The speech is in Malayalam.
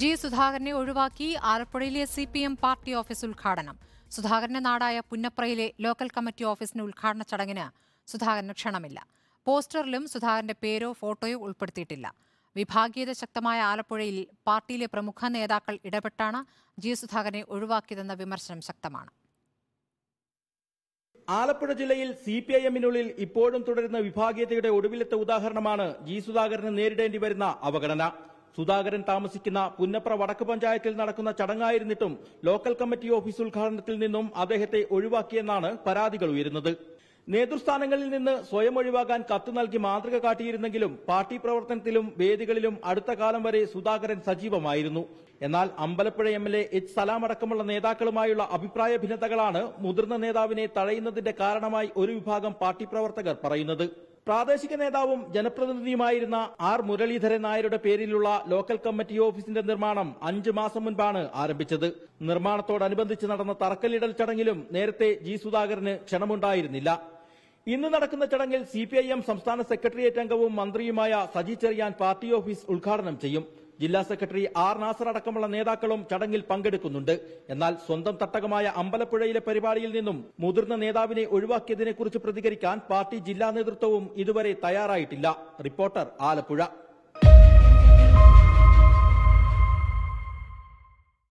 ജി സുധാകരനെ ഒഴിവാക്കി ആലപ്പുഴയിലെ C P M party office ഉദ്ഘാടനം സുധാകരന്റെ നാടായ പുന്നപ്രയിലെ ലോക്കൽ കമ്മിറ്റി ഓഫീസിന്റെ ഉദ്ഘാടന ചടങ്ങിന് സുധാകരന് ക്ഷണമില്ല പോസ്റ്ററിലും സുധാകരന്റെ പേരോ ഫോട്ടോയോ ഉൾപ്പെടുത്തിയിട്ടില്ല വിഭാഗീയത ശക്തമായ ആലപ്പുഴയിൽ പാർട്ടിയിലെ പ്രമുഖ നേതാക്കൾ ഇടപെട്ടാണ് ജി സുധാകരനെ ഒഴിവാക്കിയതെന്ന വിമർശനം ശക്തമാണ് ആലപ്പുഴ ജില്ലയിൽ സി പി ഐ എമ്മിനുള്ളിൽ ഇപ്പോഴും തുടരുന്ന വിഭാഗീയതയുടെ ഒടുവിലത്തെ ഉദാഹരണമാണ് ജി സുധാകരന് നേരിടേണ്ടി വരുന്ന അവഗണന സുധാകരൻ താമസിക്കുന്ന പുന്നപ്ര വടക്ക് പഞ്ചായത്തിൽ നടക്കുന്ന ചടങ്ങായിരുന്നിട്ടും ലോക്കൽ കമ്മിറ്റി ഓഫീസ് ഉദ്ഘാടനത്തിൽ നിന്നും അദ്ദേഹത്തെ ഒഴിവാക്കിയെന്നാണ് പരാതികൾ ഉയരുന്നത് നേതൃസ്ഥാനങ്ങളിൽ നിന്ന് സ്വയം ഒഴിവാകാൻ കത്ത് നൽകി മാതൃക കാട്ടിയിരുന്നെങ്കിലും പാർട്ടി പ്രവർത്തനത്തിലും വേദികളിലും അടുത്ത കാലം വരെ സുധാകരൻ സജീവമായിരുന്നു എന്നാൽ Ambalappuzha M L A H Salam അടക്കമുള്ള നേതാക്കളുമായുള്ള അഭിപ്രായ ഭിന്നതകളാണ് മുതിർന്ന നേതാവിനെ തഴയുന്നതിന്റെ കാരണമായി ഒരു വിഭാഗം പാർട്ടി പ്രവർത്തകർ പറയുന്നത് പ്രാദേശിക നേതാവും ജനപ്രതിനിധിയുമായിരുന്ന ആർ മുരളീധരൻ നായരുടെ പേരിലുള്ള ലോക്കൽ കമ്മിറ്റി ഓഫീസിന്റെ നിർമ്മാണം അഞ്ച് മാസം മുൻപാണ് ആരംഭിച്ചത് നിർമ്മാണത്തോടനുബന്ധിച്ച് നടന്ന തറക്കല്ലിടൽ ചടങ്ങിലും നേരത്തെ ജി സുധാകരന് ക്ഷണമുണ്ടായിരുന്നില്ല ഇന്ന് നടക്കുന്ന ചടങ്ങിൽ സിപിഐഎം സംസ്ഥാന സെക്രട്ടേറിയറ്റ് അംഗവും മന്ത്രിയുമായ സജി ചെറിയാൻ പാർട്ടി ഓഫീസ് ഉദ്ഘാടനം ചെയ്യും ജില്ലാ സെക്രട്ടറി ആർ നാസർ അടക്കമുള്ള നേതാക്കളും ചടങ്ങിൽ പങ്കെടുക്കുന്നുണ്ട് എന്നാൽ സ്വന്തം തട്ടകമായ അമ്പലപ്പുഴയിലെ പരിപാടിയിൽ നിന്നും മുതിർന്ന നേതാവിനെ ഒഴിവാക്കിയതിനെക്കുറിച്ച് പ്രതികരിക്കാൻ പാർട്ടി ജില്ലാ നേതൃത്വവും ഇതുവരെ തയ്യാറായിട്ടില്ല റിപ്പോർട്ടർ ആലപ്പുഴ